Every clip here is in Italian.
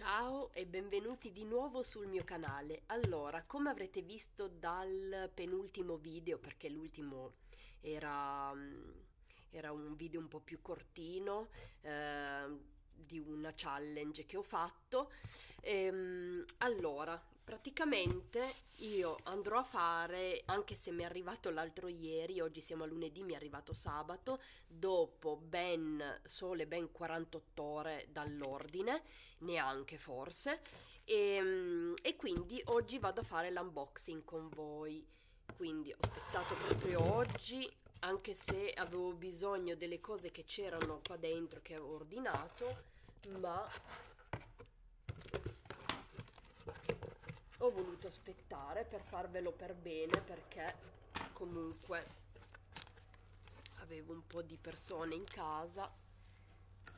Ciao e benvenuti di nuovo sul mio canale. Allora, come avrete visto dal penultimo video, perché l'ultimo era, mm, era, un video un po' più cortino, eh, di una challenge che ho fatto, ehm, allora, Praticamente io andrò a fare, anche se mi è arrivato l'altro ieri, oggi siamo a lunedì, mi è arrivato sabato, dopo ben sole ben 48 ore dall'ordine, neanche forse, e, ehm, e quindi oggi vado a fare l'unboxing con voi. Quindi ho aspettato proprio oggi, anche se avevo bisogno delle cose che c'erano qua dentro che avevo ordinato, ma ho voluto aspettare per farvelo per bene perché comunque avevo un po' di persone in casa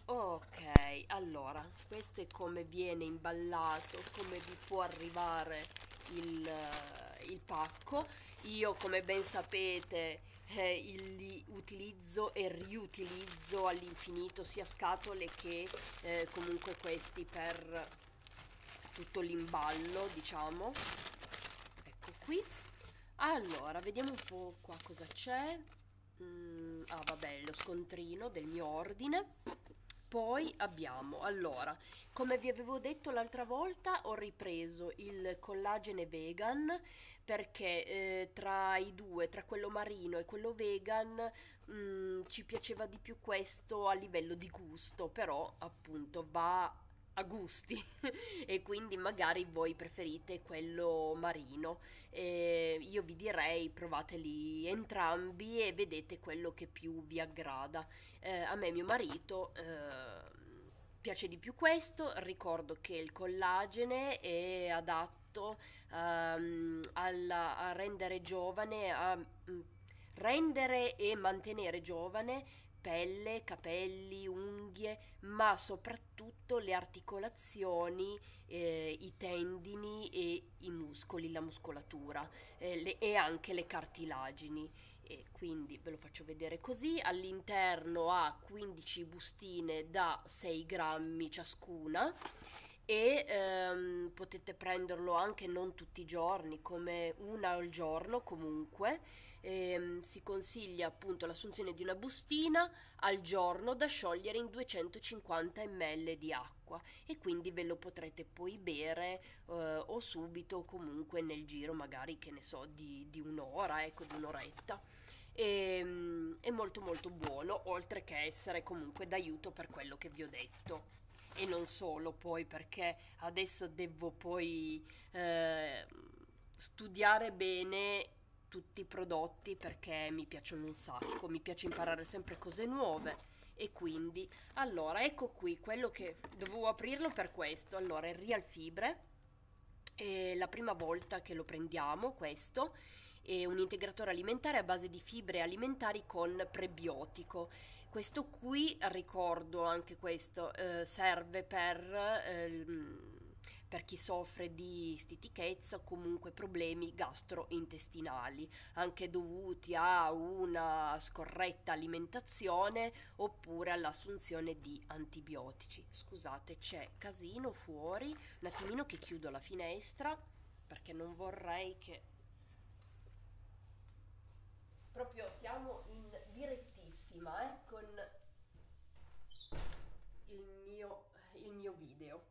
ok allora questo è come viene imballato come vi può arrivare il, eh, il pacco io come ben sapete eh, il, li utilizzo e riutilizzo all'infinito sia scatole che eh, comunque questi per tutto l'imballo diciamo ecco qui allora vediamo un po' qua cosa c'è mm, ah vabbè lo scontrino del mio ordine poi abbiamo allora come vi avevo detto l'altra volta ho ripreso il collagene vegan perché eh, tra i due tra quello marino e quello vegan mh, mm, ci piaceva di più questo a livello di gusto però appunto va a gusti e quindi magari voi preferite quello marino. Eh, io vi direi provateli entrambi e vedete quello che più vi aggrada. Eh, a me mio marito eh, piace di più questo, ricordo che il collagene è adatto ehm, alla, a rendere giovane, a mm, rendere e mantenere giovane pelle, capelli, unghie, ma soprattutto le articolazioni, eh, i tendini e i muscoli, la muscolatura eh, le, e anche le cartilagini. E quindi ve lo faccio vedere così, all'interno ha 15 bustine da 6 grammi ciascuna e ehm, potete prenderlo anche non tutti i giorni, come una al giorno comunque ehm, si consiglia appunto l'assunzione di una bustina al giorno da sciogliere in 250 ml di acqua e quindi ve lo potrete poi bere eh, o subito o comunque nel giro magari che ne so di, di un'ora, ecco di un'oretta. E, ehm, è molto molto buono, oltre che essere comunque d'aiuto per quello che vi ho detto e non solo poi perché adesso devo poi eh, studiare bene tutti i prodotti perché mi piacciono un sacco, mi piace imparare sempre cose nuove e quindi allora ecco qui quello che dovevo aprirlo per questo allora è real fibre è la prima volta che lo prendiamo questo è un integratore alimentare a base di fibre alimentari con prebiotico questo qui ricordo anche questo eh, serve per eh, per chi soffre di stitichezza o comunque problemi gastrointestinali, anche dovuti a una scorretta alimentazione oppure all'assunzione di antibiotici. Scusate, c'è casino fuori, un attimino che chiudo la finestra perché non vorrei che proprio siamo in direttissima eh, con il mio, il mio video.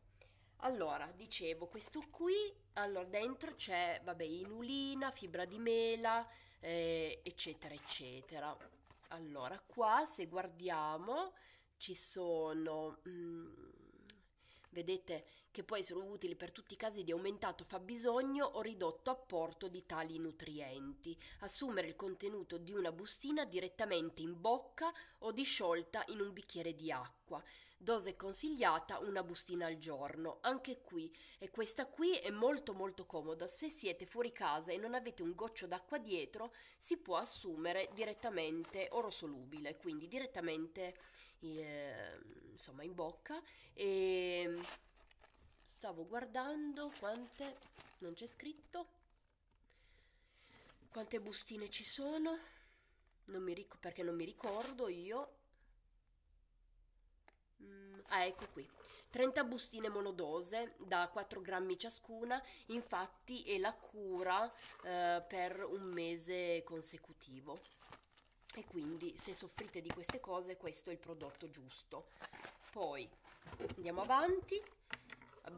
Allora, dicevo, questo qui, allora dentro c'è, vabbè, inulina, fibra di mela, eh, eccetera, eccetera. Allora, qua se guardiamo ci sono... Mm, Vedete che può essere utile per tutti i casi di aumentato fabbisogno o ridotto apporto di tali nutrienti. Assumere il contenuto di una bustina direttamente in bocca o disciolta in un bicchiere di acqua. Dose consigliata una bustina al giorno. Anche qui, e questa qui è molto molto comoda. Se siete fuori casa e non avete un goccio d'acqua dietro, si può assumere direttamente oro solubile, quindi direttamente Ehm, insomma in bocca e stavo guardando quante non c'è scritto quante bustine ci sono non mi ric- perché non mi ricordo io mm, ah ecco qui 30 bustine monodose da 4 grammi ciascuna, infatti è la cura eh, per un mese consecutivo e quindi se soffrite di queste cose questo è il prodotto giusto poi andiamo avanti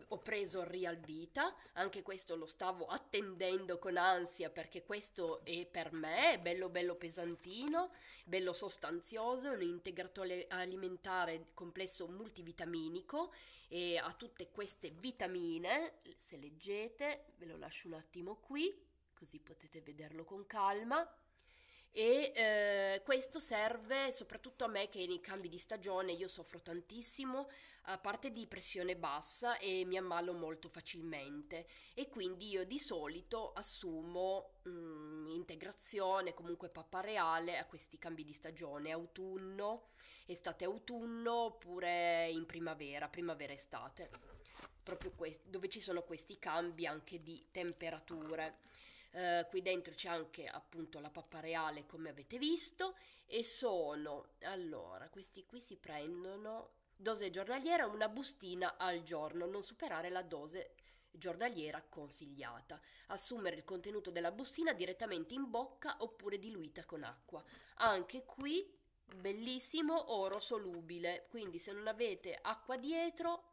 ho preso Real Vita, anche questo lo stavo attendendo con ansia perché questo è per me, è bello bello pesantino, bello sostanzioso, è un integratore alimentare complesso multivitaminico e ha tutte queste vitamine, se leggete ve lo lascio un attimo qui così potete vederlo con calma e eh, questo serve soprattutto a me che nei cambi di stagione io soffro tantissimo, a parte di pressione bassa e mi ammalo molto facilmente e quindi io di solito assumo mh, mm, integrazione, comunque pappa reale a questi cambi di stagione, autunno, estate-autunno oppure in primavera, primavera-estate, proprio que- dove ci sono questi cambi anche di temperature. Eh, qui dentro c'è anche appunto la pappa reale come avete visto e sono, allora, questi qui si prendono dose giornaliera, una bustina al giorno, non superare la dose giornaliera consigliata. Assumere il contenuto della bustina direttamente in bocca oppure diluita con acqua. Anche qui bellissimo oro solubile, quindi se non avete acqua dietro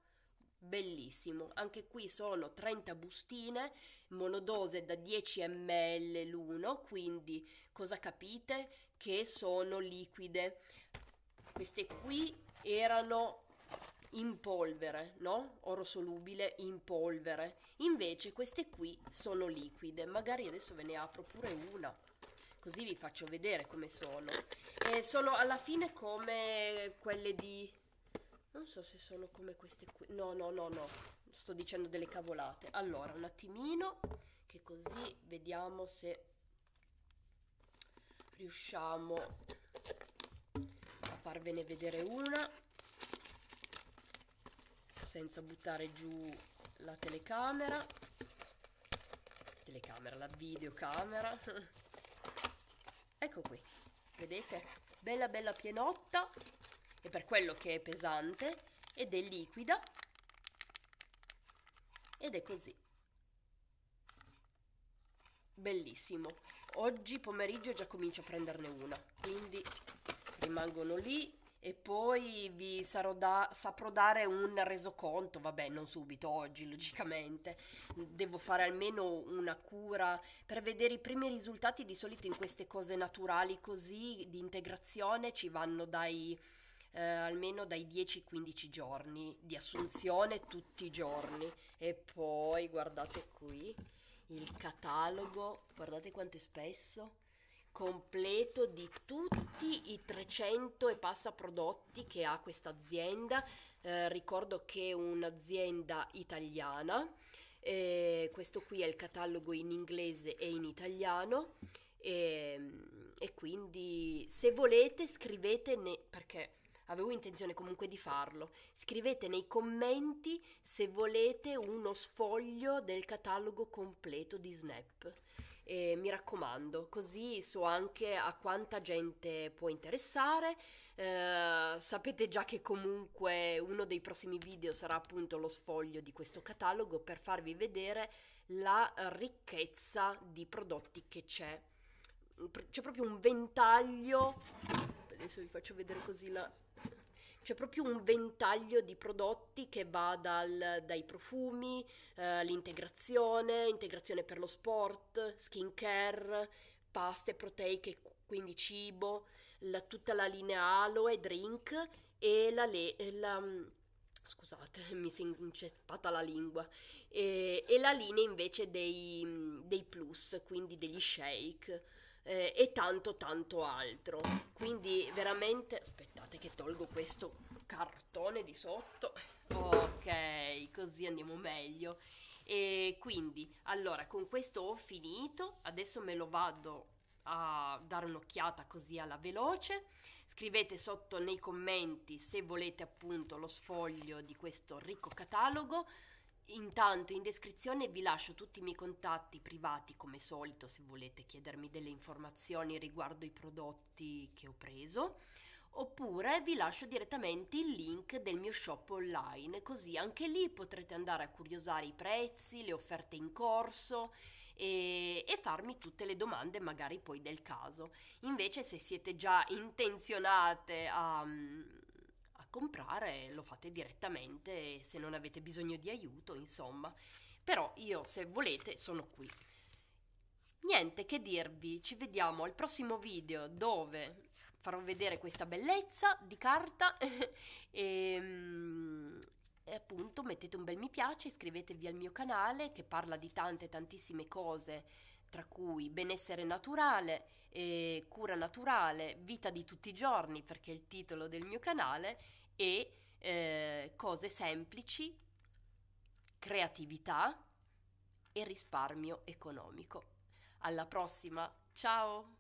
bellissimo anche qui sono 30 bustine monodose da 10 ml l'uno quindi cosa capite che sono liquide queste qui erano in polvere, no? Oro solubile in polvere. Invece queste qui sono liquide. Magari adesso ve ne apro pure una, così vi faccio vedere come sono. E sono alla fine come quelle di non so se sono come queste qui. No, no, no, no. Sto dicendo delle cavolate. Allora, un attimino, che così vediamo se riusciamo a farvene vedere una senza buttare giù la telecamera. Telecamera, la videocamera. ecco qui. Vedete? Bella bella pienotta è per quello che è pesante ed è liquida ed è così. Bellissimo. Oggi pomeriggio già comincio a prenderne una, quindi rimangono lì e poi vi sarò da saprò dare un resoconto, vabbè non subito, oggi logicamente, devo fare almeno una cura per vedere i primi risultati, di solito in queste cose naturali così di integrazione ci vanno dai eh, almeno dai 10-15 giorni di assunzione tutti i giorni. E poi guardate qui il catalogo, guardate quanto è spesso completo di tutti i 300 e passa prodotti che ha questa azienda. Eh, ricordo che è un'azienda italiana, eh, questo qui è il catalogo in inglese e in italiano. E, ehm, e quindi se volete scrivetene perché avevo intenzione comunque di farlo. Scrivete nei commenti se volete uno sfoglio del catalogo completo di Snap. E mi raccomando, così so anche a quanta gente può interessare. Eh, sapete già che comunque uno dei prossimi video sarà appunto lo sfoglio di questo catalogo per farvi vedere la ricchezza di prodotti che c'è. C'è proprio un ventaglio adesso vi faccio vedere così la... C'è proprio un ventaglio di prodotti che va dal, dai profumi, eh, l'integrazione, integrazione per lo sport, skin care, paste proteiche, quindi cibo, la, tutta la linea aloe, drink e la, le, la, mm, scusate, mi si è inceppata la lingua, e, e la linea invece dei, dei plus, quindi degli shake eh, e tanto tanto altro. Quindi veramente, aspettate che tolgo questo cartone di sotto. Ok, così andiamo meglio. E quindi, allora, con questo ho finito, adesso me lo vado a dare un'occhiata così alla veloce. Scrivete sotto nei commenti se volete appunto lo sfoglio di questo ricco catalogo. Intanto in descrizione vi lascio tutti i miei contatti privati come solito se volete chiedermi delle informazioni riguardo i prodotti che ho preso oppure vi lascio direttamente il link del mio shop online così anche lì potrete andare a curiosare i prezzi, le offerte in corso e, e farmi tutte le domande magari poi del caso. Invece se siete già intenzionate a... Um, comprare lo fate direttamente se non avete bisogno di aiuto, insomma. Però io se volete sono qui. Niente che dirvi, ci vediamo al prossimo video dove farò vedere questa bellezza di carta e, ehm, e appunto mettete un bel mi piace, iscrivetevi al mio canale che parla di tante tantissime cose tra cui benessere naturale, eh, cura naturale, vita di tutti i giorni, perché è il titolo del mio canale, e eh, cose semplici, creatività e risparmio economico. Alla prossima, ciao!